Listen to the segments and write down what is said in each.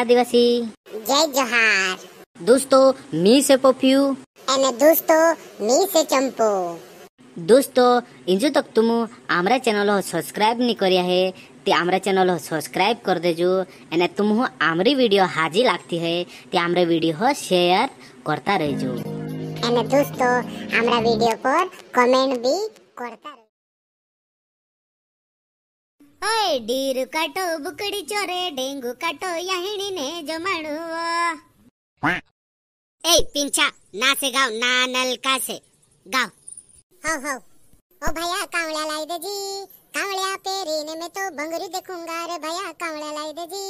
आदिवासी जय जोहार दोस्तों मी से पोफ्यू एने दोस्तों मी से चंपो दोस्तों इंजो तक तुम आमरा चैनल हो सब्सक्राइब नहीं करिया है ते आमरा चैनल हो सब्सक्राइब कर दे जो एने तुम हो आमरी वीडियो हाजी लगती है ते आमरे वीडियो हो शेयर करता जो एने दोस्तों आमरा वीडियो पर कमेंट भी करता रहे। ओए डीर काटो बुकड़ी चोरे डेंगू काटो यहीनी ने जो मड़ुओ ए पिंचा ना से गाओ ना नलका से गाओ हो हो ओ भैया कावड़ा लाई दे जी कावड़ा पेरीने में तो भंगरी देखूंगा रे भैया कावड़ा लाई दे जी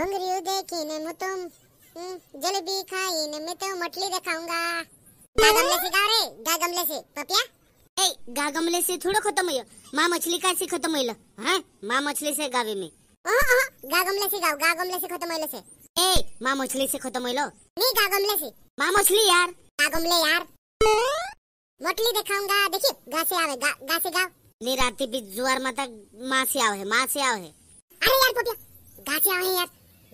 भंगरी ने में तो हम्म, जलेबी खाई ने मैं तो मटली दिखाऊंगा गागमले से गाव रे गागमले से पपिया नहीं गा गमले से थोड़ा खत्म हुई माँ मछली का कैसे खत्म हुई है हाँ, माँ मछली से गावे में ओ, गा गमले से गाओ गा गमले से खत्म हुई ए माँ मछली से खत्म हुई नहीं गा गमले से माँ मछली यार गा गमले यार मछली दिखाऊंगा देखिए गा से आवे गा, गा से गाओ नहीं रात भी जुआर माता माँ से आवे माँ से आवे अरे यार पोपिया गा से आवे यार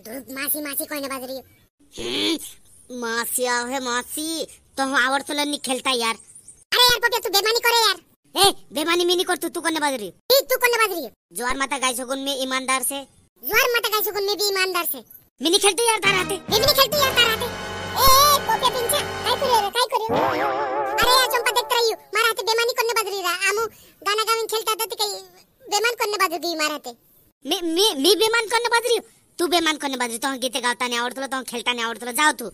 धूप मासी मासी कोई ना बाज रही हो मासी आवे मासी तो हम आवर नहीं खेलता यार अरे यार पपिया तू बेमानी करे यार ए बेमानी मैं नहीं करती तू करने बाज रही है तू करने बाज रही है ज्वार माता गाय शगुन में ईमानदार से ज्वार माता गाय शगुन में भी ईमानदार से मैं नहीं खेलती यार तारा आते मैं नहीं खेलती यार तारा आते ए ए पोपिया पिंचा काय करे रे काय करे अरे यार चंपा देख रही हूं मारा हाथे बेमानी करने बाज रही रा आमू गाना गावन खेलता था तो कहीं बेमान करने बाज रही मारा हाथे मैं मैं मैं बेमान करने बाज रही हूं तू बेमान करने बाज रही तो गीते गाता नहीं आवड़तलो तो खेलता नहीं आवड़तलो जाओ तू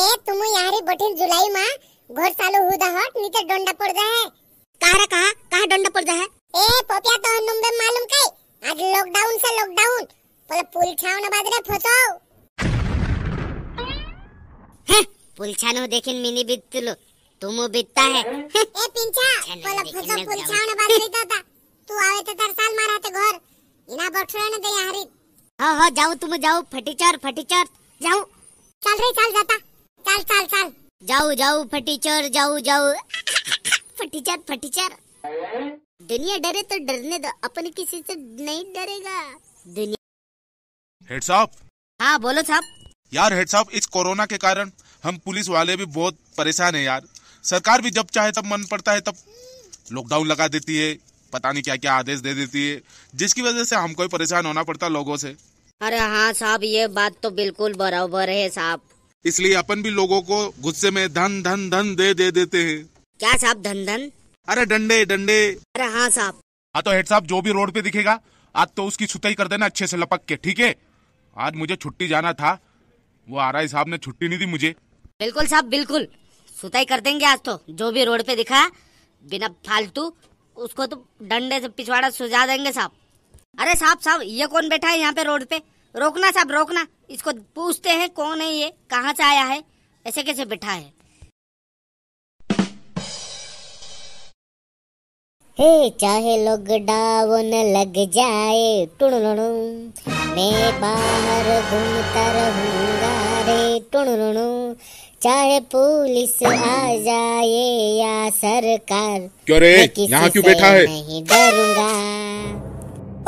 ए तुम यार बठन जुलाई मां घोर सालो हुदा हट नीचे डंडा पड़ जाए है कहा रहा कहा कहा डंडा पड़ जाए ए पोपिया तो हनुम बे मालूम कई आज लॉकडाउन से लॉकडाउन पहले पुल छाव ना रे फसो हे पुल छानो देखिन मिनी बित्तलो तुमो बीतता है ए पिंचा पहले फसो पुल छाव ना रे दादा तू आवे तो तर साल मारा ते घर इना बठरे ने दे यारी हां हां जाओ तुम जाओ फटीचार फटीचार जाओ चल रे चल जाता चल चल जाओ जाओ फटीचर जाओ जाओ फटीचर फटीचर दुनिया डरे तो डरने दो अपन किसी से नहीं डरेगा दुनिया हाँ बोलो साहब यार हेड साहब इस कोरोना के कारण हम पुलिस वाले भी बहुत परेशान है यार सरकार भी जब चाहे तब मन पड़ता है तब लॉकडाउन लगा देती है पता नहीं क्या क्या आदेश दे देती है जिसकी वजह से हमको परेशान होना पड़ता लोगों से अरे हाँ साहब ये बात तो बिल्कुल बराबर है साहब इसलिए अपन भी लोगों को गुस्से में धन धन धन दे दे देते हैं क्या साहब धन धन अरे डंडे डंडे अरे हाँ साहब हाँ तो हेड साहब जो भी रोड पे दिखेगा आज तो उसकी छुताई कर देना अच्छे से लपक के ठीक है आज मुझे छुट्टी जाना था वो आर साहब ने छुट्टी नहीं दी मुझे बिल्कुल साहब बिल्कुल सुताई कर देंगे आज तो जो भी रोड पे दिखा बिना फालतू उसको तो डंडे से पिछवाड़ा सुझा देंगे साहब अरे साहब साहब ये कौन बैठा है यहाँ पे रोड पे रोकना साहब रोकना इसको पूछते हैं कौन है ये कहाँ से आया है ऐसे कैसे बैठा है हे चाहे लोग डावन लग जाए टुणुणु मैं बाहर घूमता रहूंगा रे टुणुणु चाहे पुलिस आ जाए या सरकार क्यों रे यहाँ क्यों बैठा है नहीं डरूंगा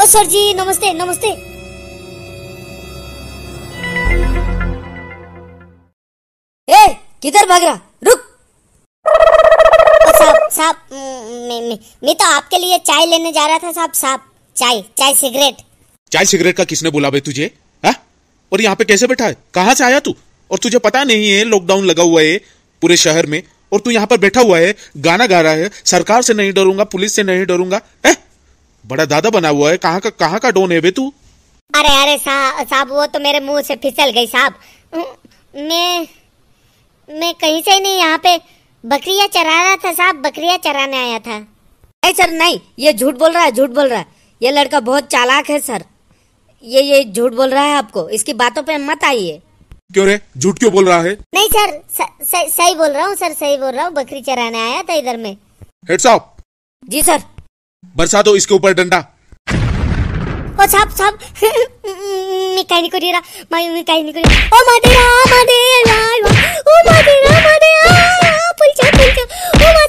ओ सर जी नमस्ते नमस्ते किधर भाग रहा रुक तो साहब साहब मैं तो आपके लिए चाय लेने जा रहा था साहब साहब चाय चाय सिगरेट चाय सिगरेट का किसने बोला भाई तुझे हा? और यहाँ पे कैसे बैठा है कहाँ से आया तू और तुझे पता नहीं है लॉकडाउन लगा हुआ है पूरे शहर में और तू यहाँ पर बैठा हुआ है गाना गा रहा है सरकार से नहीं डरूंगा पुलिस से नहीं डरूंगा ए? बड़ा दादा बना हुआ है कहाँ का कहाँ का डोन है बे तू अरे अरे साहब वो तो मेरे मुंह से फिसल गई साहब मैं मैं कहीं से नहीं यहाँ पे बकरिया चरा रहा था साहब बकरिया चराने आया था नहीं सर नहीं ये झूठ बोल रहा है झूठ बोल रहा है ये लड़का बहुत चालाक है सर ये ये झूठ बोल रहा है आपको इसकी बातों पे मत आइए क्यों रे झूठ क्यों बोल रहा है नहीं सर सही सही बोल रहा हूँ सर सही बोल रहा हूँ बकरी चराने आया था इधर में हेड साहब जी सर बरसा दो इसके ऊपर डंडा छाप छाप काही करी रा माय काही ओ मादे रा ओ मादे रा मादे आ ओ मादे